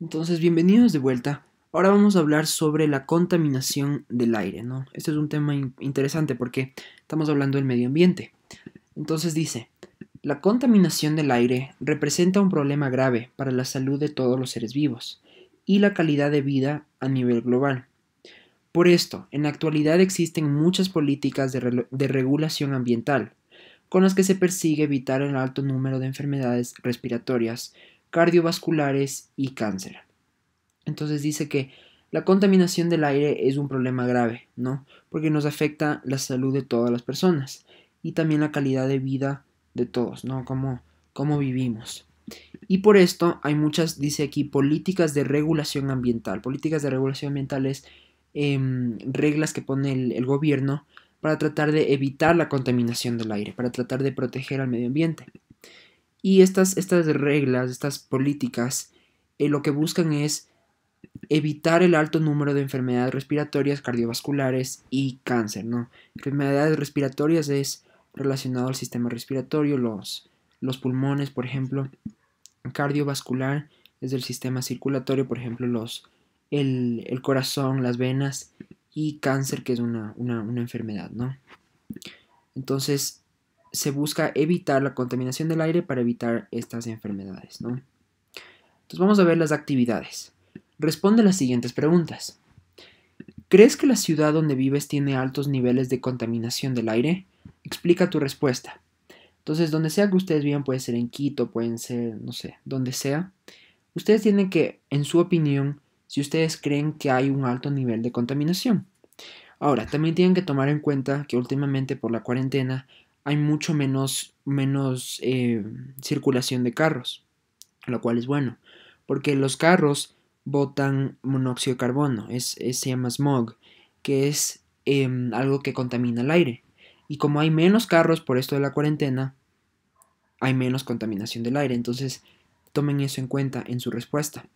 Entonces, bienvenidos de vuelta. Ahora vamos a hablar sobre la contaminación del aire, ¿no? Este es un tema interesante porque estamos hablando del medio ambiente. Entonces dice, la contaminación del aire representa un problema grave para la salud de todos los seres vivos y la calidad de vida a nivel global. Por esto, en la actualidad existen muchas políticas de regulación ambiental, con las que se persigue evitar el alto número de enfermedades respiratorias cardiovasculares y cáncer. Entonces dice que la contaminación del aire es un problema grave, ¿no? Porque nos afecta la salud de todas las personas y también la calidad de vida de todos, ¿no? Cómo, cómo vivimos. Y por esto hay muchas, dice aquí, políticas de regulación ambiental. Políticas de regulación ambiental es em, reglas que pone el, el gobierno para tratar de evitar la contaminación del aire, para tratar de proteger al medio ambiente. Y estas, estas reglas, estas políticas, eh, lo que buscan es evitar el alto número de enfermedades respiratorias, cardiovasculares y cáncer, ¿no? Enfermedades respiratorias es relacionado al sistema respiratorio, los, los pulmones, por ejemplo, cardiovascular es del sistema circulatorio, por ejemplo, los, el, corazón, las venas y cáncer, que es una, una enfermedad, ¿no? Entonces, se busca evitar la contaminación del aire para evitar estas enfermedades, ¿no? Entonces vamos a ver las actividades. Responde las siguientes preguntas. ¿Crees que la ciudad donde vives tiene altos niveles de contaminación del aire? Explica tu respuesta. Entonces, donde sea que ustedes vivan, puede ser en Quito, pueden ser, no sé, donde sea, ustedes tienen que, en su opinión, si ustedes creen que hay un alto nivel de contaminación. Ahora, también tienen que tomar en cuenta que últimamente por la cuarentena hay mucho menos, menos eh, circulación de carros, lo cual es bueno, porque los carros botan monóxido de carbono, es, se llama smog, que es em, algo que contamina el aire. Y como hay menos carros por esto de la cuarentena, hay menos contaminación del aire. Entonces, tomen eso en cuenta en su respuesta.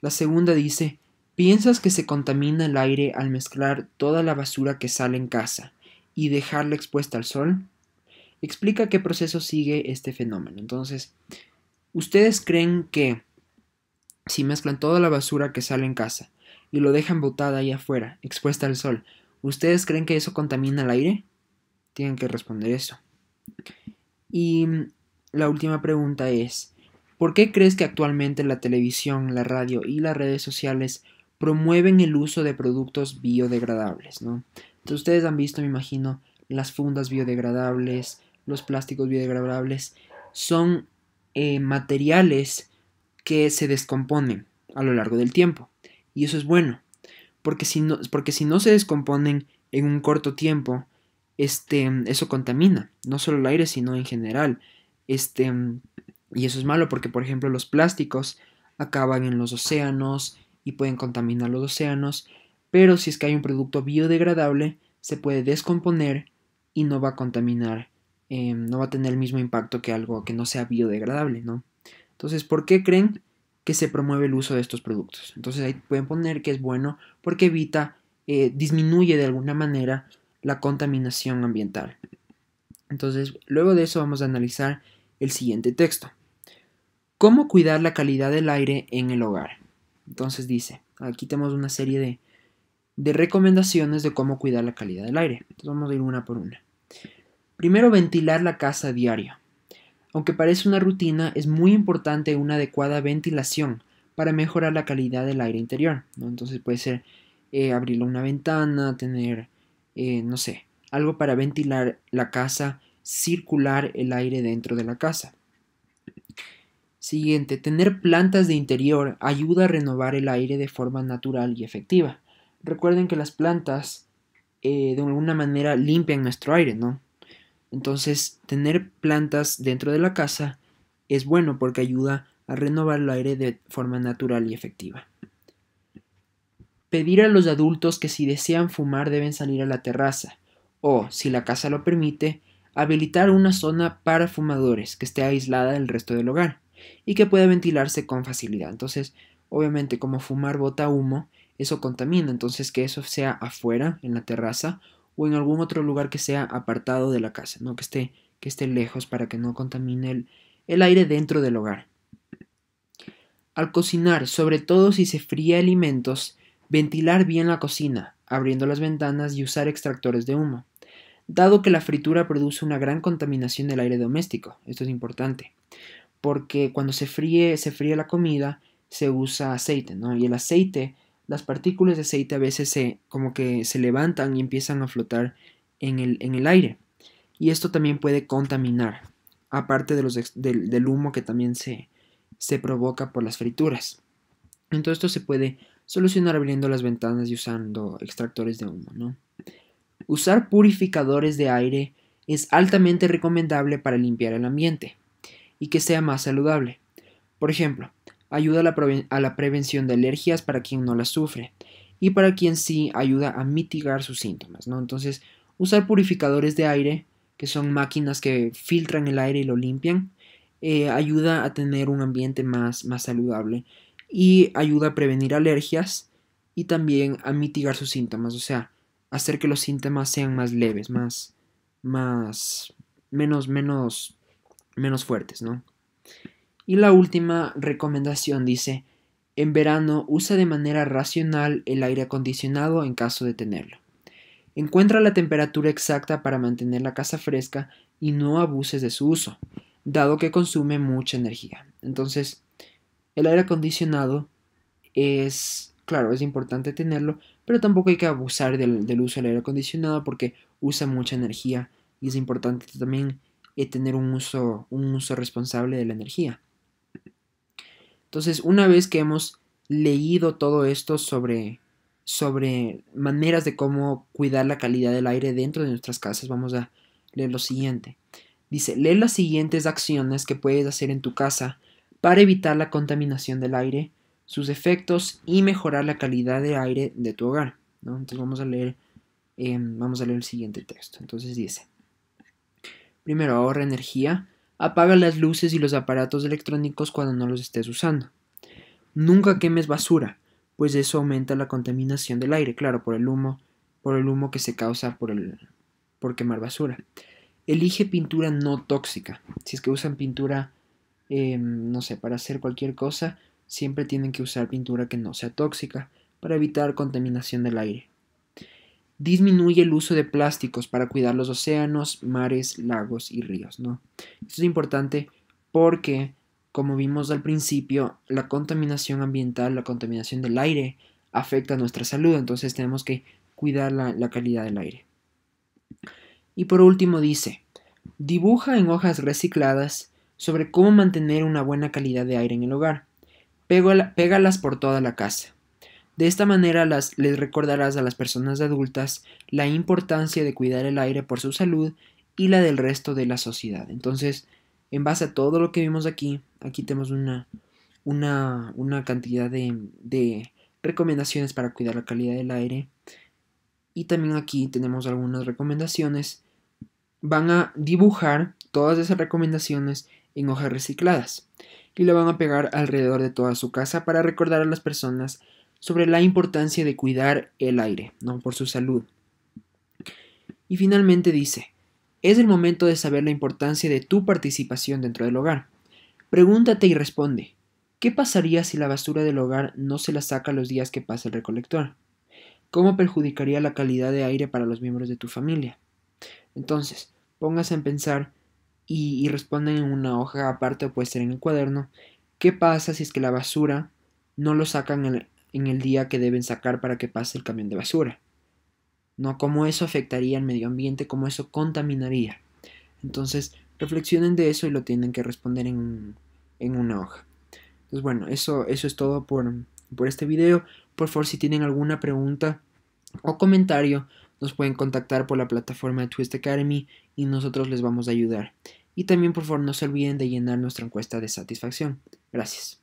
La segunda dice, ¿piensas que se contamina el aire al mezclar toda la basura que sale en casa y dejarla expuesta al sol? explica qué proceso sigue este fenómeno. Entonces, ¿ustedes creen que si mezclan toda la basura que sale en casa y lo dejan botada ahí afuera, expuesta al sol, ¿ustedes creen que eso contamina el aire? Tienen que responder eso. Y la última pregunta es, ¿por qué crees que actualmente la televisión, la radio y las redes sociales promueven el uso de productos biodegradables? Entonces, ustedes han visto, me imagino, las fundas biodegradables, los plásticos biodegradables son eh, materiales que se descomponen a lo largo del tiempo. Y eso es bueno, porque si no, porque si no se descomponen en un corto tiempo, este, eso contamina, no solo el aire, sino en general. Este, y eso es malo porque, por ejemplo, los plásticos acaban en los océanos y pueden contaminar los océanos, pero si es que hay un producto biodegradable, se puede descomponer y no va a contaminar Em, no va a tener el mismo impacto que algo que no sea biodegradable, ¿no? Entonces, ¿por qué creen que se promueve el uso de estos productos? Entonces ahí pueden poner que es bueno porque evita, eh, disminuye de alguna manera la contaminación ambiental. Entonces, luego de eso vamos a analizar el siguiente texto. ¿Cómo cuidar la calidad del aire en el hogar? Entonces dice, aquí tenemos una serie de, de recomendaciones de cómo cuidar la calidad del aire. Entonces vamos a ir una por una. Primero, ventilar la casa diario. Aunque parece una rutina, es muy importante una adecuada ventilación para mejorar la calidad del aire interior. Entonces puede ser eh, abrir una ventana, tener, eh, no sé, algo para ventilar la casa, circular el aire dentro de la casa. Siguiente, tener plantas de interior ayuda a renovar el aire de forma natural y efectiva. Recuerden que las plantas eh, de alguna manera limpian nuestro aire, ¿no? Entonces, tener plantas dentro de la casa es bueno porque ayuda a renovar el aire de forma natural y efectiva. Pedir a los adultos que si desean fumar deben salir a la terraza o, si la casa lo permite, habilitar una zona para fumadores que esté aislada del resto del hogar y que pueda ventilarse con facilidad. Entonces, obviamente como fumar bota humo, eso contamina, entonces que eso sea afuera, en la terraza, o en algún otro lugar que sea apartado de la casa, ¿no? que, esté, que esté lejos para que no contamine el, aire dentro del hogar. Al cocinar, sobre todo si se fría alimentos, ventilar bien la cocina, abriendo las ventanas y usar extractores de humo, dado que la fritura produce una gran contaminación del aire doméstico. Esto es importante, porque cuando se fríe, se fríe la comida, se usa aceite, ¿no? Y el aceite las partículas de aceite a veces se, como que se levantan y empiezan a flotar en el, aire. Y esto también puede contaminar, aparte de los, del, humo que también se, se provoca por las frituras. Entonces esto se puede solucionar abriendo las ventanas y usando extractores de humo. ¿no? Usar purificadores de aire es altamente recomendable para limpiar el ambiente y que sea más saludable. Por ejemplo, ayuda a la, prevención de alergias para quien no las sufre y para quien sí ayuda a mitigar sus síntomas, ¿no? Entonces, usar purificadores de aire, que son máquinas que filtran el aire y lo limpian, eh, ayuda a tener un ambiente más, más saludable y ayuda a prevenir alergias y también a mitigar sus síntomas, o sea, hacer que los síntomas sean más leves, más, más, menos, menos, menos fuertes, ¿no? Y la última recomendación dice, en verano usa de manera racional el aire acondicionado en caso de tenerlo. Encuentra la temperatura exacta para mantener la casa fresca y no abuses de su uso, dado que consume mucha energía. Entonces, el aire acondicionado es, claro, es importante tenerlo, pero tampoco hay que abusar del, uso del aire acondicionado porque usa mucha energía y es importante también eh, tener un uso, un uso responsable de la energía. Entonces, una vez que hemos leído todo esto sobre, sobre maneras de cómo cuidar la calidad del aire dentro de nuestras casas, vamos a leer lo siguiente. Dice, lee las siguientes acciones que puedes hacer en tu casa para evitar la contaminación del aire, sus efectos y mejorar la calidad del aire de tu hogar. Entonces vamos a leer, em, vamos a leer el siguiente texto. Entonces dice, primero ahorra energía Apaga las luces y los aparatos electrónicos cuando no los estés usando. Nunca quemes basura, pues eso aumenta la contaminación del aire, claro, por el humo, por el humo que se causa por, el, por quemar basura. Elige pintura no tóxica. Si es que usan pintura, em, no sé, para hacer cualquier cosa, siempre tienen que usar pintura que no sea tóxica para evitar contaminación del aire disminuye el uso de plásticos para cuidar los océanos, mares, lagos y ríos. Esto es importante porque, como vimos al principio, la contaminación ambiental, la contaminación del aire, afecta nuestra salud, entonces tenemos que cuidar la, la calidad del aire. Y por último dice, dibuja en hojas recicladas sobre cómo mantener una buena calidad de aire en el hogar. Pégalas por toda la casa. De esta manera las, les recordarás a las personas adultas la importancia de cuidar el aire por su salud y la del resto de la sociedad. Entonces, en base a todo lo que vimos aquí, aquí tenemos una, una, cantidad de, de recomendaciones para cuidar la calidad del aire. Y también aquí tenemos algunas recomendaciones. Van a dibujar todas esas recomendaciones en hojas recicladas y lo van a pegar alrededor de toda su casa para recordar a las personas sobre la importancia de cuidar el aire, ¿no? por su salud. Y finalmente dice, es el momento de saber la importancia de tu participación dentro del hogar. Pregúntate y responde, ¿qué pasaría si la basura del hogar no se la saca los días que pasa el recolector? ¿Cómo perjudicaría la calidad de aire para los miembros de tu familia? Entonces, póngase a pensar y, respondan en una hoja aparte o puede ser en el cuaderno, ¿qué pasa si es que la basura no lo sacan el, en el día que deben sacar para que pase el camión de basura. ¿No? ¿Cómo eso afectaría al medio ambiente? como eso contaminaría? Entonces, reflexionen de eso y lo tienen que responder en, una hoja. Entonces, bueno, eso, eso es todo por, por este video. Por favor, si tienen alguna pregunta o comentario, nos pueden contactar por la plataforma de Twist Academy y nosotros les vamos a ayudar. Y también por favor no se olviden de llenar nuestra encuesta de satisfacción. Gracias.